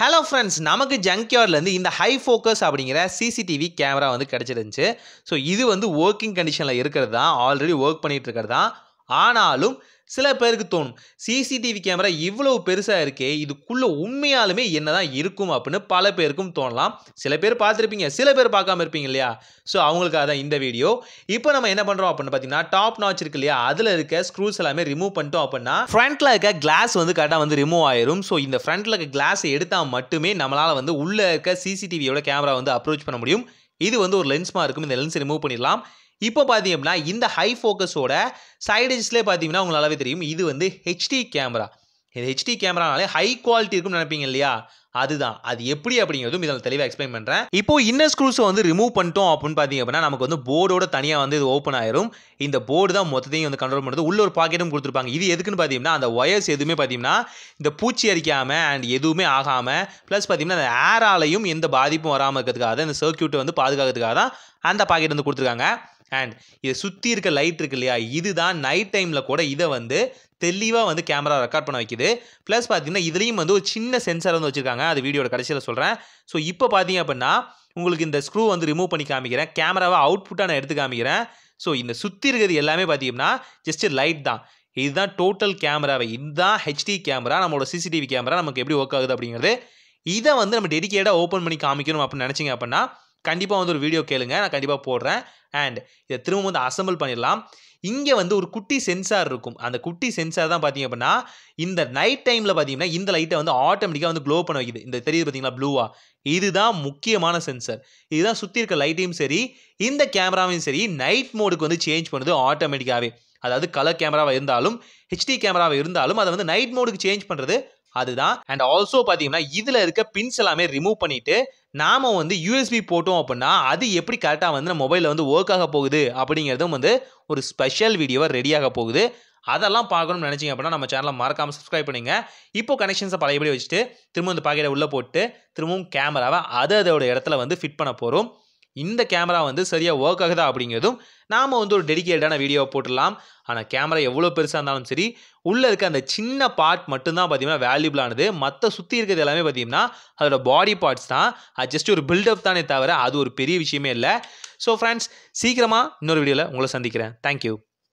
hello friends நமக்கு ஜங்க்யார்ட்லேருந்து இந்த ஹை ஃபோக்கஸ் அப்படிங்கிற சிசிடிவி கேமரா வந்து கிடச்சிருந்துச்சு ஸோ இது வந்து ஒர்க்கிங் கண்டிஷனில் இருக்கிறது தான் ஆல்ரெடி ஒர்க் பண்ணிகிட்டு இருக்கிறது தான் ஆனாலும் சில பேருக்கு தோணும் சிசிடிவி கேமரா இவ்வளவு பெருசாக இருக்கே இதுக்குள்ளே உண்மையாலுமே என்ன தான் இருக்கும் அப்படின்னு பல பேருக்கும் தோணலாம் சில பேர் பார்த்துருப்பீங்க சில பேர் பார்க்காம இருப்பீங்க இல்லையா ஸோ அவங்களுக்காக தான் இந்த வீடியோ இப்போ நம்ம என்ன பண்ணுறோம் அப்படின்னு பார்த்தீங்கன்னா டாப் நாச் இருக்கு இல்லையா அதில் இருக்க ஸ்க்ரூஸ் எல்லாமே ரிமூவ் பண்ணிட்டோம் அப்படின்னா ஃப்ரண்ட்டில் இருக்க கிளாஸ் வந்து கரெக்டாக வந்து ரிமூவ் ஆயிரும் ஸோ இந்த ஃப்ரண்ட்டில் இருக்க கிளாஸை எடுத்தால் மட்டுமே நம்மளால் வந்து உள்ளே இருக்க சிசிடிவியோட கேமரா வந்து அப்ரோச் பண்ண முடியும் இது வந்து ஒரு லென்ஸ் மாதிரி இருக்கும் இந்த லென்ஸ் ரிமூவ் பண்ணிடலாம் இப்போ பார்த்தீங்கன்னா இந்த ஹை ஃபோக்கஸோட சைடேஜஸ்லேயே பார்த்தீங்கன்னா உங்களுக்கு நல்லாவே தெரியும் இது வந்து ஹெச்டி கேமரா இது ஹெச்டி கேமரானாலே ஹை குவாலிட்டி இருக்குன்னு நினைப்பீங்க இல்லையா அதுதான் அது எப்படி அப்படிங்கிறதும் இதில் தெளிவாக எக்ஸ்பிளைன் பண்ணுறேன் இப்போ இன்னர் ஸ்க்ரூஸை வந்து ரிமூவ் பண்ணிட்டோம் அப்படின்னு பார்த்தீங்க அப்படின்னா நமக்கு வந்து போர்டோட தனியாக வந்து இது ஓப்பன் ஆயிரும் இந்த போர்டு தான் மொத்தத்தையும் வந்து கண்ட்ரோல் பண்ணுறது உள்ள ஒரு பாக்கெட்டும் கொடுத்துருப்பாங்க இது எதுக்குன்னு பார்த்தீங்கன்னா அந்த ஒயர்ஸ் எதுவுமே பார்த்தீங்கன்னா இந்த பூச்சி அரிக்காமல் அண்ட் எதுவுமே ஆகாமல் ப்ளஸ் பார்த்தீங்கன்னா அந்த ஏராலையும் எந்த பாதிப்பும் வராமல் இருக்கிறதுக்காக இந்த சர்க்கியூட்டை வந்து பாதுகாக்கிறதுக்காக தான் அந்த பாக்கெட் வந்து கொடுத்துருக்காங்க அண்ட் இதை சுற்றி இருக்க லைட் இருக்கு இல்லையா இதுதான் நைட் டைமில் கூட இதை வந்து தெளிவாக வந்து கேமரா ரெக்கார்ட் பண்ண வைக்குது ப்ளஸ் பார்த்தீங்கன்னா இதுலேயும் வந்து ஒரு சின்ன சென்சார் வந்து வச்சுருக்காங்க அது வீடியோட கடைசியில் சொல்கிறேன் ஸோ இப்போ பார்த்தீங்க அப்படின்னா உங்களுக்கு இந்த ஸ்க்ரூ வந்து ரிமூவ் பண்ணி காமிக்கிறேன் கேமராவை அவுட்புட்டாக நான் எடுத்து காமிக்கிறேன் ஸோ இந்த சுற்றி இருக்கிறது எல்லாமே பார்த்தீங்கன்னா ஜஸ்ட் லைட் தான் இதுதான் டோட்டல் கேமராவை இதுதான் ஹெச்டி கேமரா நம்மளோட சிசிடிவி கேமரா நமக்கு எப்படி ஒர்க் ஆகுது அப்படிங்கிறது இதை வந்து நம்ம டெடிக்கேட்டாக ஓப்பன் பண்ணி காமிக்கணும் அப்படின்னு நினச்சிங்க அப்படின்னா கண்டிப்பாக வந்து ஒரு வீடியோ கேளுங்க நான் கண்டிப்பாக போடுறேன் அண்ட் இதை திரும்ப வந்து அசம்பிள் பண்ணிடலாம் இங்கே வந்து ஒரு குட்டி சென்சார் இருக்கும் அந்த குட்டி சென்சார் தான் பார்த்தீங்க அப்படின்னா இந்த நைட் டைமில் பார்த்தீங்கன்னா இந்த லைட்டை வந்து ஆட்டோமேட்டிக்காக வந்து க்ளோ பண்ண வைக்குது இந்த தெரியுது பார்த்தீங்களா ப்ளூவாக இதுதான் முக்கியமான சென்சார் இதுதான் சுற்றி இருக்க லைட்டையும் சரி இந்த கேமராவையும் சரி நைட் மோடுக்கு வந்து சேஞ்ச் பண்ணுது ஆட்டோமேட்டிக்காகவே அதாவது கலர் கேமராவாக இருந்தாலும் ஹெச்டி கேமராவாக இருந்தாலும் அதை வந்து நைட் மோடுக்கு சேஞ்ச் பண்ணுறது அதுதான் அண்ட் ஆல்சோ பார்த்தீங்கன்னா இதில் இருக்க பின்ஸ் எல்லாமே ரிமூவ் பண்ணிட்டு நாம் வந்து யூஎஸ்பி போட்டோம் அப்படின்னா அது எப்படி கரெக்டாக வந்து நம்ம மொபைலில் வந்து ஒர்க் ஆக போகுது அப்படிங்கிறதும் வந்து ஒரு ஸ்பெஷல் வீடியோவாக ரெடியாக போகுது அதெல்லாம் பார்க்கணும்னு நினச்சிங்க அப்படின்னா நம்ம சேனலை மறக்காமல் சப்ஸ்கிரைப் பண்ணிங்க இப்போ கனெக்ஷன்ஸை பழையபடி வச்சுட்டு திரும்ப இந்த பாக்கெட்டை உள்ளே போட்டு திரும்பவும் கேமராவை அது அதோட இடத்துல வந்து ஃபிட் பண்ண போகிறோம் இந்த கேமரா வந்து சரியாக ஒர்க் ஆகுதா அப்படிங்கிறதும் நாம் வந்து ஒரு டெடிக்கேட்டான வீடியோவை போட்டுடலாம் ஆனால் கேமரா எவ்வளோ பெருசாக இருந்தாலும் சரி உள்ளே இருக்க அந்த சின்ன பார்ட் மட்டும்தான் பார்த்தீங்கன்னா வேல்யூபிளானது மற்ற சுற்றி இருக்கிறது எல்லாமே பார்த்தீங்கன்னா அதோட பாடி பார்ட்ஸ் தான் அது ஜஸ்ட் ஒரு பில்டப் தானே தவிர அது ஒரு பெரிய விஷயமே இல்லை ஸோ ஃப்ரெண்ட்ஸ் சீக்கிரமாக இன்னொரு வீடியோவில் உங்களை சந்திக்கிறேன் தேங்க்யூ